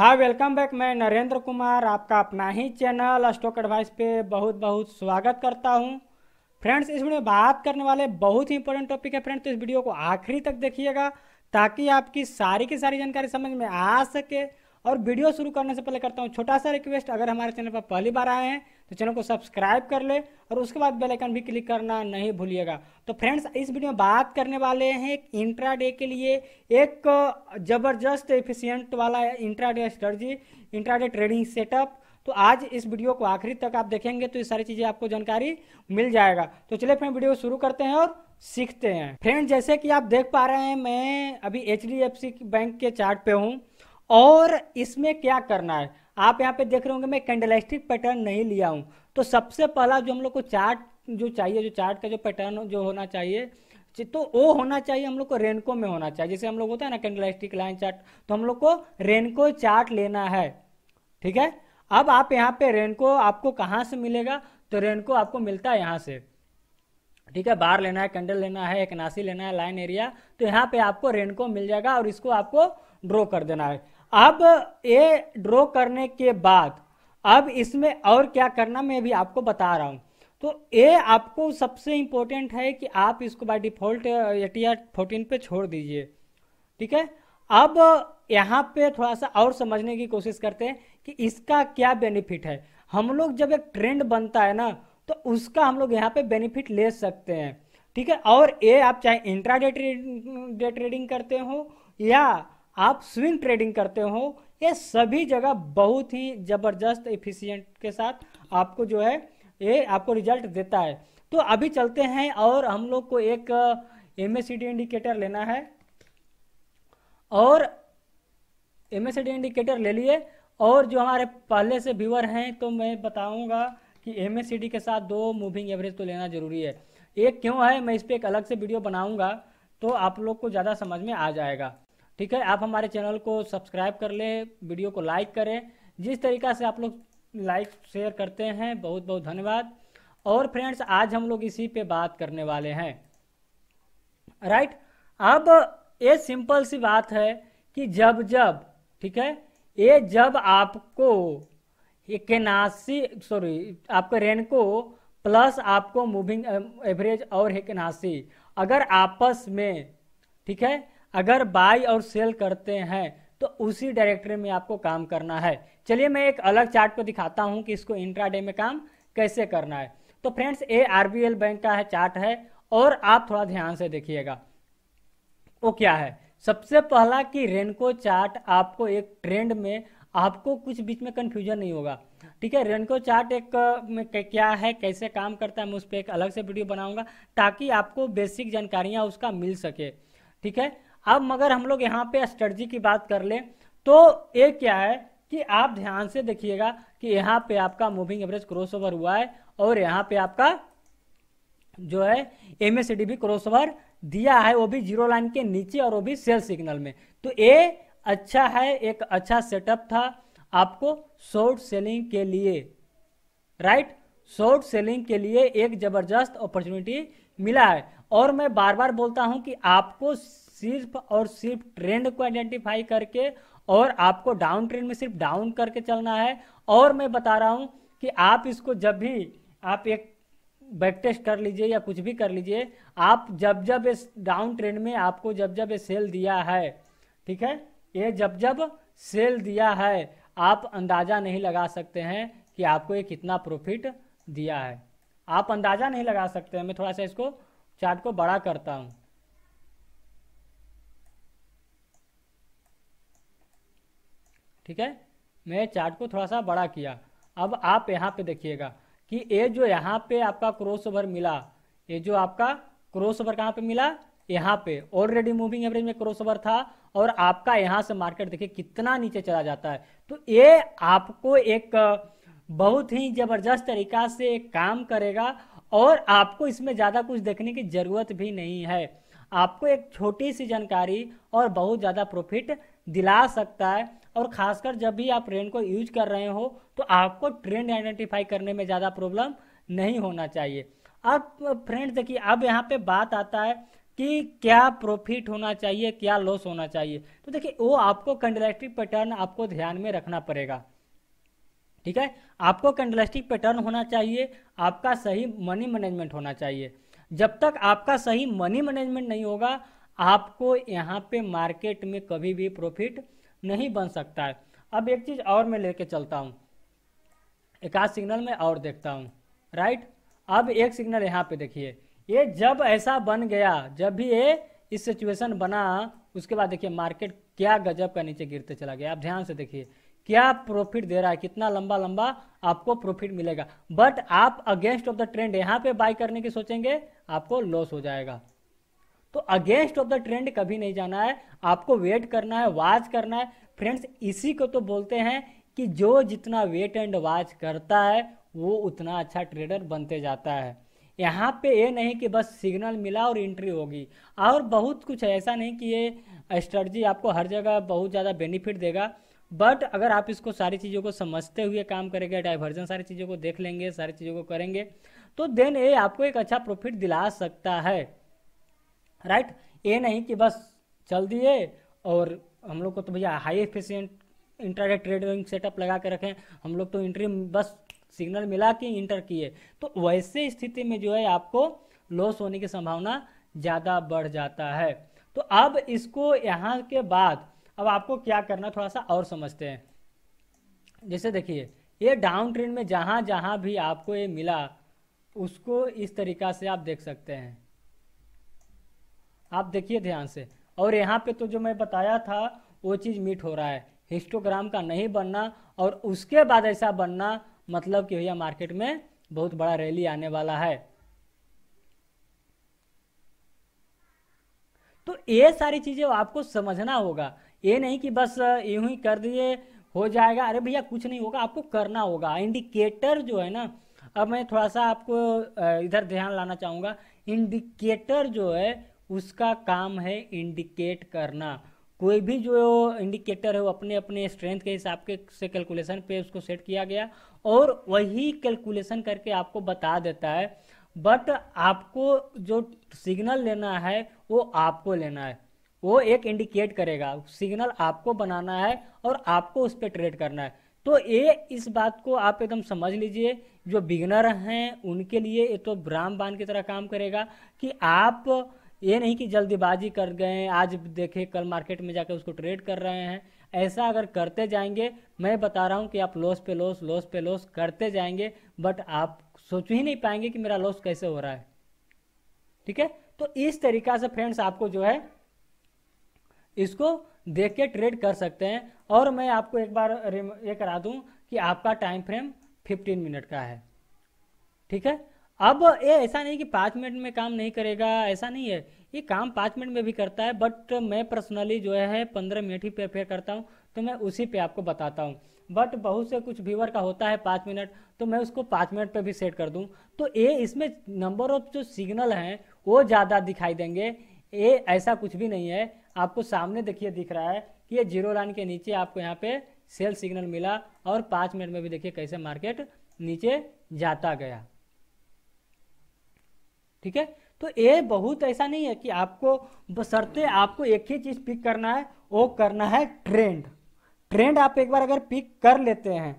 हाँ welcome back मैं नरेंद्र कुमार आपका अपना ही चैनल स्टॉक एडवाइस पे बहुत बहुत स्वागत करता हूँ फ्रेंड्स इस वीडियो में बात करने वाले बहुत ही इंपॉर्टेंट टॉपिक है फ्रेंड्स तो इस वीडियो को आखिरी तक देखिएगा ताकि आपकी सारी की सारी जानकारी समझ में आ सके और वीडियो शुरू करने से पहले करता हूँ छोटा सा रिक्वेस्ट अगर हमारे चैनल पर पहली बार आए हैं तो चैनल को सब्सक्राइब कर ले और उसके बाद बेल आइकन भी क्लिक करना नहीं भूलिएगा तो फ्रेंड्स इस वीडियो में बात करने वाले हैं एक इंट्रा डे के लिए एक ज़बरदस्त एफिशियंट वाला intraday strategy intraday trading setup तो आज इस वीडियो को आखिरी तक आप देखेंगे तो ये सारी चीज़ें आपको जानकारी मिल जाएगा तो चलिए फ्रेंड वीडियो शुरू करते हैं और सीखते हैं फ्रेंड जैसे कि आप देख पा रहे हैं मैं अभी एच बैंक के चार्ट पे हूँ और इसमें क्या करना है आप यहाँ पे देख रहे होंगे मैं कैंडलिस्टिक पैटर्न नहीं लिया हूँ तो सबसे पहला जो हम लोग को चार्ट जो चाहिए जो चार्ट का जो पैटर्न जो होना चाहिए तो वो होना चाहिए हम लोग को रेनको में होना चाहिए जैसे हम लोग होता है ना कैंडलिस्टिक लाइन चार्ट तो हम लोग को रेनको चार्ट लेना है ठीक है अब आप यहाँ पे रेनको आपको कहाँ से मिलेगा तो रेनको आपको मिलता है यहाँ से ठीक है बार लेना है कैंडल लेना है एक नासी लेना है लाइन एरिया तो यहाँ पे आपको रेनको मिल जाएगा और इसको आपको ड्रॉ कर देना है अब ये ड्रॉ करने के बाद अब इसमें और क्या करना मैं भी आपको बता रहा हूँ तो ये आपको सबसे इम्पोर्टेंट है कि आप इसको by default A T R fourteen पे छोड़ दीजिए ठीक है अब यहाँ पे थोड़ा सा और समझने की कोशिश करते हैं कि इसका क्या बेनिफिट है हम लोग जब एक ट्रेंड बनता है ना तो उसका हम लोग यहाँ पे बेनिफिट ले सकते हैं ठीक है और ये आप चाहे इंट्राडे ट्रेडिंग mm, करते हो या आप स्विंग ट्रेडिंग करते हो ये सभी जगह बहुत ही ज़बरदस्त इफिशियंट के साथ आपको जो है ये आपको रिजल्ट देता है तो अभी चलते हैं और हम लोग को एक एम uh, इंडिकेटर लेना है और एम इंडिकेटर ले लिए और जो हमारे पहले से व्यूअर हैं तो मैं बताऊंगा कि एम के साथ दो मूविंग एवरेज तो लेना जरूरी है एक क्यों है मैं इस पर एक अलग से वीडियो बनाऊंगा तो आप लोग को ज़्यादा समझ में आ जाएगा ठीक है आप हमारे चैनल को सब्सक्राइब कर लें वीडियो को लाइक करें जिस तरीका से आप लोग लाइक शेयर करते हैं बहुत बहुत धन्यवाद और फ्रेंड्स आज हम लोग इसी पे बात करने वाले हैं राइट अब ये सिंपल सी बात है कि जब जब ठीक है ये जब आपको हेकेनासी सॉरी आपके रेनको प्लस आपको मूविंग एवरेज और हेकेनासी अगर आपस में ठीक है अगर बाई और सेल करते हैं तो उसी डायरेक्टरी में आपको काम करना है चलिए मैं एक अलग चार्ट को दिखाता हूं कि इसको इंट्राडे में काम कैसे करना है तो फ्रेंड्स बी आरबीएल बैंक का है चार्ट है और आप थोड़ा ध्यान से देखिएगा वो क्या है सबसे पहला कि रेनको चार्ट आपको एक ट्रेंड में आपको कुछ बीच में कन्फ्यूजन नहीं होगा ठीक है रेनको चार्ट एक में क्या है कैसे काम करता है मैं उस पर एक अलग से वीडियो बनाऊंगा ताकि आपको बेसिक जानकारियां उसका मिल सके ठीक है अब मगर हम लोग यहाँ पे स्ट्रेटजी की बात कर लें तो ये क्या है कि आप ध्यान से देखिएगा कि यहाँ पे आपका मूविंग एवरेज क्रॉसओवर हुआ है और यहाँ पे आपका जो है एम भी क्रॉसओवर दिया है वो भी जीरो लाइन के नीचे और वो भी सेल सिग्नल में तो ये अच्छा है एक अच्छा सेटअप था आपको शॉर्ट सेलिंग के लिए राइट शॉर्ट सेलिंग के लिए एक जबरदस्त अपॉर्चुनिटी मिला है और मैं बार बार बोलता हूं कि आपको सिर्फ और सिर्फ ट्रेंड को आइडेंटिफाई करके और आपको डाउन ट्रेंड में सिर्फ डाउन करके चलना है और मैं बता रहा हूं कि आप इसको जब भी आप एक बैक टेस्ट कर लीजिए या कुछ भी कर लीजिए आप जब जब इस डाउन ट्रेंड में आपको जब जब ये सेल दिया है ठीक है ये जब जब सेल दिया है आप अंदाजा नहीं लगा सकते हैं कि आपको ये कितना प्रॉफिट दिया है आप अंदाजा नहीं लगा सकते हैं मैं थोड़ा सा इसको चार्ट को बड़ा करता हूँ ठीक है मैं चार्ट को थोड़ा सा बड़ा किया अब आप यहाँ पे देखिएगा कि ये जो यहाँ पे आपका क्रॉस ओवर मिला ये जो आपका क्रॉस ओवर कहाँ पे मिला यहाँ पे ऑलरेडी मूविंग एवरेज में क्रॉस ओवर था और आपका यहाँ से मार्केट देखिए कितना नीचे चला जाता है तो ये आपको एक बहुत ही जबरदस्त तरीका से काम करेगा और आपको इसमें ज़्यादा कुछ देखने की ज़रूरत भी नहीं है आपको एक छोटी सी जानकारी और बहुत ज़्यादा प्रॉफिट दिला सकता है और खासकर जब भी आप ट्रेंड को यूज कर रहे हो तो आपको ट्रेंड आइडेंटिफाई करने में ज़्यादा प्रॉब्लम नहीं होना चाहिए अब फ्रेंड देखिए अब यहाँ पे बात आता है कि क्या प्रॉफिट होना चाहिए क्या लॉस होना चाहिए तो देखिए वो आपको कंडलेस्टिक पैटर्न आपको ध्यान में रखना पड़ेगा ठीक है आपको कैंडलिस्टिक पैटर्न होना चाहिए आपका सही मनी मैनेजमेंट होना चाहिए जब तक आपका सही मनी मैनेजमेंट नहीं होगा आपको यहाँ पे मार्केट में कभी भी प्रॉफिट नहीं बन सकता है अब एक चीज़ और मैं लेके चलता हूँ एक आध सिग्नल में और देखता हूँ राइट अब एक सिग्नल यहाँ पे देखिए ये जब ऐसा बन गया जब भी ये इस सिचुएशन बना उसके बाद देखिए मार्केट क्या गजब का नीचे गिरते चला गया आप ध्यान से देखिए क्या प्रॉफिट दे रहा है कितना लंबा लंबा आपको प्रॉफिट मिलेगा बट आप अगेंस्ट ऑफ द ट्रेंड यहाँ पे बाय करने की सोचेंगे आपको लॉस हो जाएगा तो अगेंस्ट ऑफ द ट्रेंड कभी नहीं जाना है आपको वेट करना है वाच करना है फ्रेंड्स इसी को तो बोलते हैं कि जो जितना वेट एंड वाच करता है वो उतना अच्छा ट्रेडर बनते जाता है यहाँ पे ये नहीं कि बस सिग्नल मिला और एंट्री होगी और बहुत कुछ ऐसा नहीं कि ये स्ट्रेटजी आपको हर जगह बहुत ज़्यादा बेनिफिट देगा बट अगर आप इसको सारी चीज़ों को समझते हुए काम करेंगे डाइवर्जन सारी चीज़ों को देख लेंगे सारी चीज़ों को करेंगे तो देन ये आपको एक अच्छा प्रॉफिट दिला सकता है राइट ये नहीं कि बस चल दिए और हम लोग को तो भैया high efficient internet trading setup लगा के रखें हम लोग तो इंट्री बस सिग्नल मिला कि इंटर किए तो वैसे स्थिति में जो है आपको लॉस होने की संभावना ज़्यादा बढ़ जाता है तो अब इसको यहाँ के बाद अब आपको क्या करना थोड़ा सा और समझते हैं जैसे देखिए ये डाउन ट्रेंड में जहाँ जहाँ भी आपको ये मिला उसको इस तरीका से आप देख सकते हैं आप देखिए ध्यान से और यहाँ पे तो जो मैं बताया था वो चीज़ मीट हो रहा है हिस्टोग्राम का नहीं बनना और उसके बाद ऐसा बनना मतलब कि भैया मार्केट में बहुत बड़ा रैली आने वाला है तो ये सारी चीज़ें आपको समझना होगा ये नहीं कि बस यूं ही कर दिए हो जाएगा अरे भैया कुछ नहीं होगा आपको करना होगा इंडिकेटर जो है ना अब मैं थोड़ा सा आपको इधर ध्यान लाना चाहूंगा इंडिकेटर जो है उसका काम है इंडिकेट करना कोई भी जो इंडिकेटर है वो अपने अपने स्ट्रेंथ के हिसाब के से कैलकुलेशन पे उसको सेट किया गया और वही कैलकुलेशन करके आपको बता देता है बट आपको जो सिग्नल लेना है वो आपको लेना है वो एक इंडिकेट करेगा सिग्नल आपको बनाना है और आपको उस पर ट्रेड करना है तो ये इस बात को आप एकदम समझ लीजिए जो बिगनर हैं उनके लिए ये तो ब्राह्म बान की तरह काम करेगा कि आप ये नहीं कि जल्दबाजी कर गए आज देखे कल मार्केट में जाकर उसको ट्रेड कर रहे हैं ऐसा अगर करते जाएंगे मैं बता रहा हूँ कि आप लॉस पे लॉस लॉस पे लॉस करते जाएंगे बट आप सोच ही नहीं पाएंगे कि मेरा लॉस कैसे हो रहा है ठीक है तो इस तरीका से फ्रेंड्स आपको जो है इसको देख के ट्रेड कर सकते हैं और मैं आपको एक बार ये करा दूं कि आपका टाइम फ्रेम 15 मिनट का है ठीक है अब ये ऐसा नहीं कि पाँच मिनट में काम नहीं करेगा ऐसा नहीं है ये काम पाँच मिनट में भी करता है बट मैं पर्सनली जो है पंद्रह मिनट ही प्रेफेयर करता हूँ तो मैं उसी पे आपको बताता हूँ बट बहुत से कुछ व्यूवर का होता है पाँच मिनट तो मैं उसको पाँच मिनट पे भी सेट कर दूँ तो ये इसमें नंबर ऑफ जो सिग्नल हैं वो ज़्यादा दिखाई देंगे ये ऐसा कुछ भी नहीं है आपको सामने देखिए दिख रहा है कि ये जीरो लाइन के नीचे आपको यहाँ पर सेल सिग्नल मिला और पाँच मिनट में भी देखिए कैसे मार्केट नीचे जाता गया ठीक है तो ये बहुत ऐसा नहीं है कि आपको बसरते आपको एक ही चीज पिक करना है वो करना है ट्रेंड ट्रेंड आप एक बार अगर पिक कर लेते हैं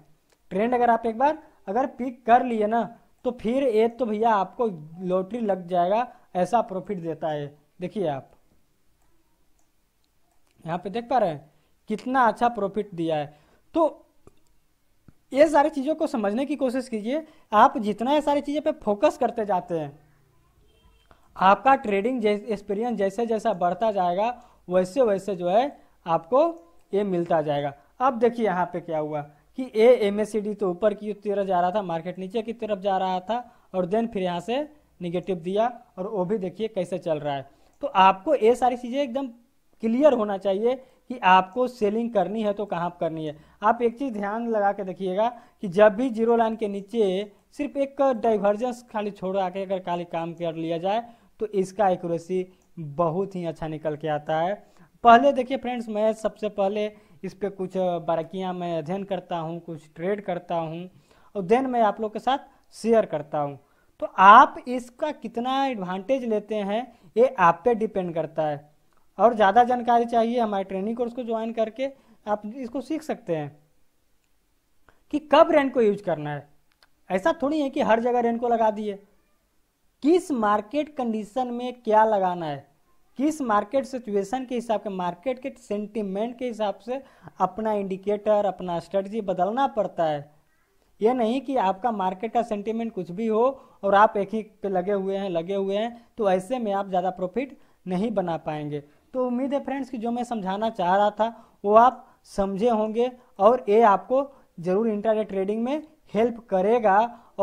ट्रेंड अगर आप एक बार अगर पिक कर लिए ना तो फिर ये तो भैया आपको लॉटरी लग जाएगा ऐसा प्रॉफिट देता है देखिए आप यहाँ पे देख पा रहे हैं कितना अच्छा प्रॉफिट दिया है तो ये सारी चीज़ों को समझने की कोशिश कीजिए आप जितना ये सारी चीज़ें पे फोकस करते जाते हैं आपका ट्रेडिंग एक्सपीरियंस जैसे जैसा बढ़ता जाएगा वैसे वैसे जो है आपको ये मिलता जाएगा अब देखिए यहाँ पे क्या हुआ कि ए एम तो ऊपर की तरफ जा रहा था मार्केट नीचे की तरफ जा रहा था और देन फिर यहाँ से निगेटिव दिया और वो भी देखिए कैसे चल रहा है तो आपको ये सारी चीज़ें एकदम क्लियर होना चाहिए कि आपको सेलिंग करनी है तो कहाँ करनी है आप एक चीज़ ध्यान लगा के देखिएगा कि जब भी जीरो लाइन के नीचे सिर्फ एक डाइवर्जेंस खाली छोड़ आके अगर खाली काम कर लिया जाए तो इसका एक्यूरेसी बहुत ही अच्छा निकल के आता है पहले देखिए फ्रेंड्स मैं सबसे पहले इस पर कुछ बारकियाँ मैं अध्ययन करता हूँ कुछ ट्रेड करता हूँ और देन मैं आप लोग के साथ शेयर करता हूँ तो आप इसका कितना एडवांटेज लेते हैं ये आप पे डिपेंड करता है और ज़्यादा जानकारी चाहिए हमारे ट्रेनिंग कोर्स को ज्वाइन करके आप इसको सीख सकते हैं कि कब रेंट को यूज करना है ऐसा थोड़ी है कि हर जगह रेंट को लगा दिए किस मार्केट कंडीशन में क्या लगाना है किस मार्केट सिचुएशन के हिसाब के मार्केट के सेंटिमेंट के हिसाब से अपना इंडिकेटर अपना स्ट्रेटजी बदलना पड़ता है ये नहीं कि आपका मार्केट का सेंटिमेंट कुछ भी हो और आप एक ही पे लगे हुए हैं लगे हुए हैं तो ऐसे में आप ज़्यादा प्रॉफिट नहीं बना पाएंगे तो उम्मीद है फ्रेंड्स कि जो मैं समझाना चाह रहा था वो आप समझे होंगे और ये आपको ज़रूर इंटरनेट ट्रेडिंग में हेल्प करेगा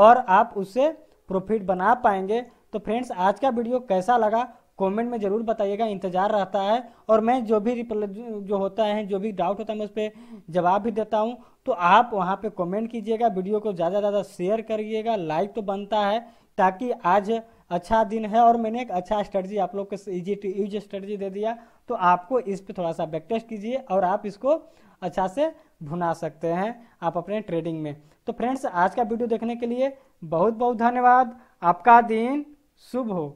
और आप उसे प्रॉफिट बना पाएंगे तो फ्रेंड्स आज का वीडियो कैसा लगा कमेंट में ज़रूर बताइएगा इंतज़ार रहता है और मैं जो भी जो होता है जो भी डाउट होता है मैं उस पर जवाब भी देता हूँ तो आप वहाँ पे कमेंट कीजिएगा वीडियो को ज़्यादा से ज़्यादा शेयर करिएगा लाइक तो बनता है ताकि आज अच्छा दिन है और मैंने एक अच्छा स्ट्रेटजी आप लोग को इजी टू यूज स्ट्रेटजी दे दिया तो आपको इस पर थोड़ा सा बैकटेस्ट कीजिए और आप इसको अच्छा से भुना सकते हैं आप अपने ट्रेडिंग में तो फ्रेंड्स आज का वीडियो देखने के लिए बहुत बहुत धन्यवाद आपका दिन शुभ हो